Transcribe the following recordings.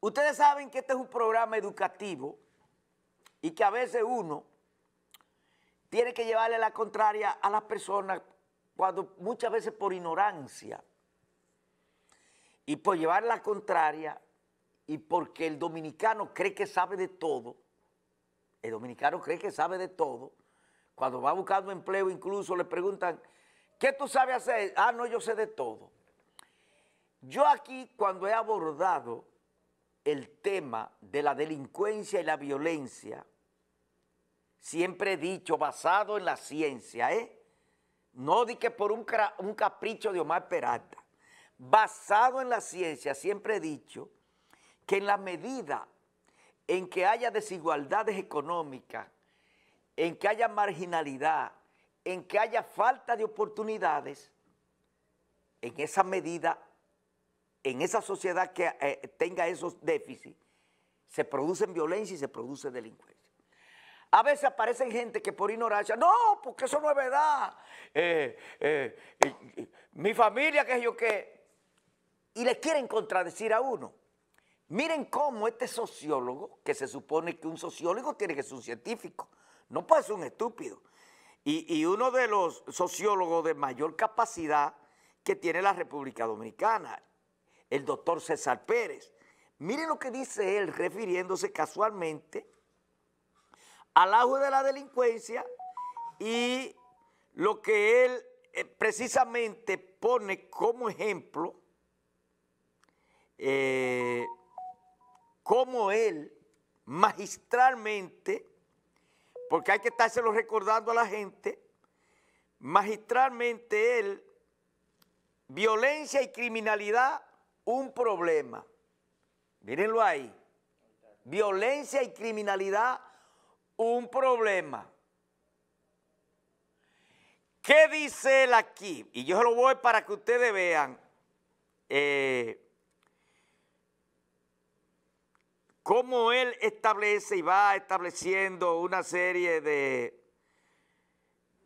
Ustedes saben que este es un programa educativo y que a veces uno tiene que llevarle la contraria a las personas cuando muchas veces por ignorancia y por llevar la contraria y porque el dominicano cree que sabe de todo, el dominicano cree que sabe de todo, cuando va buscando empleo incluso le preguntan, ¿qué tú sabes hacer? Ah, no, yo sé de todo. Yo aquí cuando he abordado el tema de la delincuencia y la violencia, siempre he dicho, basado en la ciencia, ¿eh? no di que por un, un capricho de Omar Peralta, basado en la ciencia, siempre he dicho que en la medida en que haya desigualdades económicas, en que haya marginalidad, en que haya falta de oportunidades, en esa medida en esa sociedad que eh, tenga esos déficits, se producen violencia y se produce delincuencia. A veces aparecen gente que por ignorancia, no, porque eso no es verdad. Eh, eh, mi familia, que yo que. Y le quieren contradecir a uno. Miren cómo este sociólogo, que se supone que un sociólogo tiene que ser un científico, no puede ser un estúpido. y uno de los sociólogos de mayor capacidad que tiene la República Dominicana, el doctor César Pérez. Miren lo que dice él refiriéndose casualmente al auge de la delincuencia y lo que él eh, precisamente pone como ejemplo, eh, como él magistralmente, porque hay que estárselo recordando a la gente, magistralmente él, violencia y criminalidad un problema, mírenlo ahí, violencia y criminalidad, un problema. ¿Qué dice él aquí? Y yo se lo voy para que ustedes vean eh, cómo él establece y va estableciendo una serie de...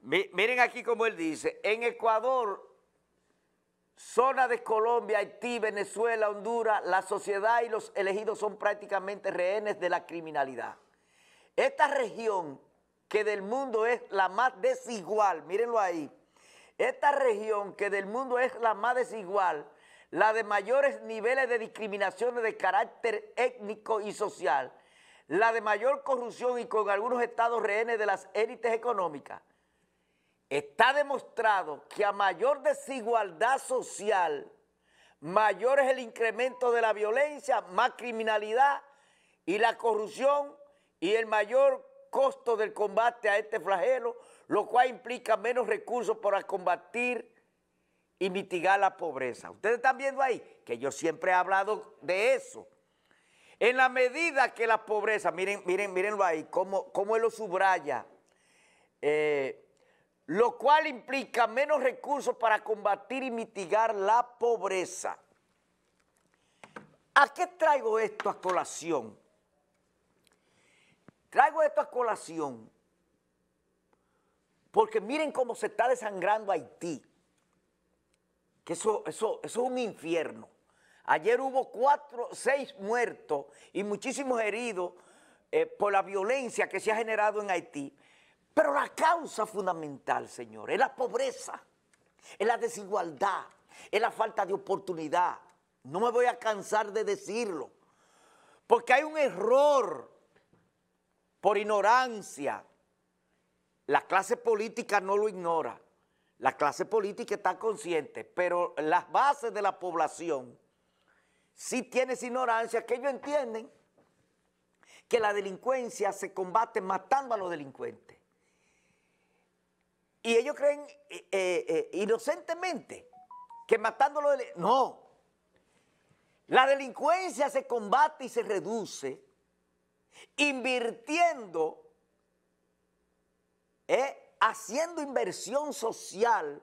Miren aquí cómo él dice, en Ecuador Zona de Colombia, Haití, Venezuela, Honduras, la sociedad y los elegidos son prácticamente rehenes de la criminalidad. Esta región, que del mundo es la más desigual, mírenlo ahí, esta región que del mundo es la más desigual, la de mayores niveles de discriminaciones de carácter étnico y social, la de mayor corrupción y con algunos estados rehenes de las élites económicas, Está demostrado que a mayor desigualdad social, mayor es el incremento de la violencia, más criminalidad y la corrupción y el mayor costo del combate a este flagelo, lo cual implica menos recursos para combatir y mitigar la pobreza. Ustedes están viendo ahí que yo siempre he hablado de eso. En la medida que la pobreza, miren, miren, mírenlo ahí, cómo, cómo él lo subraya eh, lo cual implica menos recursos para combatir y mitigar la pobreza. ¿A qué traigo esto a colación? Traigo esto a colación porque miren cómo se está desangrando Haití. Que eso, eso, es un infierno. Ayer hubo cuatro, seis muertos y muchísimos heridos eh, por la violencia que se ha generado en Haití. Pero la causa fundamental, Señor, es la pobreza, es la desigualdad, es la falta de oportunidad. No me voy a cansar de decirlo, porque hay un error por ignorancia. La clase política no lo ignora, la clase política está consciente, pero las bases de la población sí tienes ignorancia, que ellos entienden que la delincuencia se combate matando a los delincuentes y ellos creen eh, eh, eh inocentemente que matándolo... No. La delincuencia se combate y se reduce invirtiendo, eh, haciendo inversión social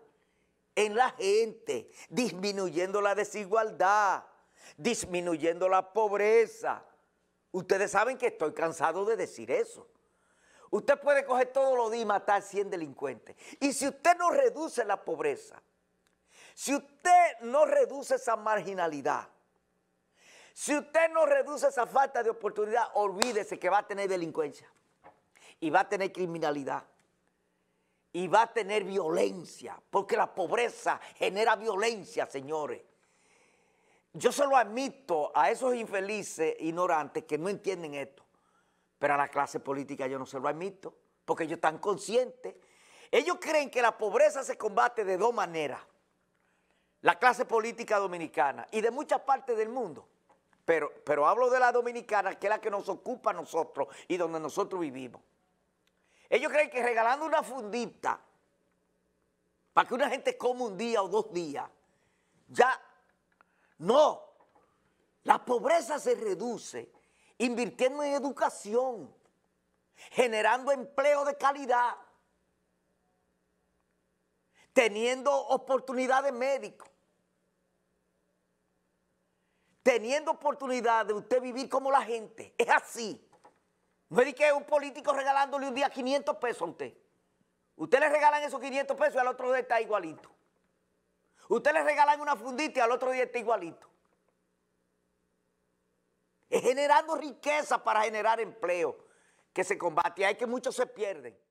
en la gente, disminuyendo la desigualdad, disminuyendo la pobreza. Ustedes saben que estoy cansado de decir eso. Usted puede coger todos los días y matar 100 delincuentes. Y si usted no reduce la pobreza, si usted no reduce esa marginalidad, si usted no reduce esa falta de oportunidad, olvídese que va a tener delincuencia y va a tener criminalidad y va a tener violencia, porque la pobreza genera violencia, señores. Yo se lo admito a esos infelices, ignorantes, que no entienden esto. Pero a la clase política yo no se lo admito, porque ellos están conscientes. Ellos creen que la pobreza se combate de dos maneras. La clase política dominicana y de muchas partes del mundo. Pero, pero hablo de la dominicana, que es la que nos ocupa a nosotros y donde nosotros vivimos. Ellos creen que regalando una fundita para que una gente coma un día o dos días, ya no. La pobreza se reduce invirtiendo en educación, generando empleo de calidad, teniendo oportunidades médicas, teniendo oportunidad de usted vivir como la gente. Es así. No es que un político regalándole un día 500 pesos a usted. Usted le regalan esos 500 pesos y al otro día está igualito. Usted le regalan una fundita y al otro día está igualito generando riqueza para generar empleo que se combate. Hay que muchos se pierden.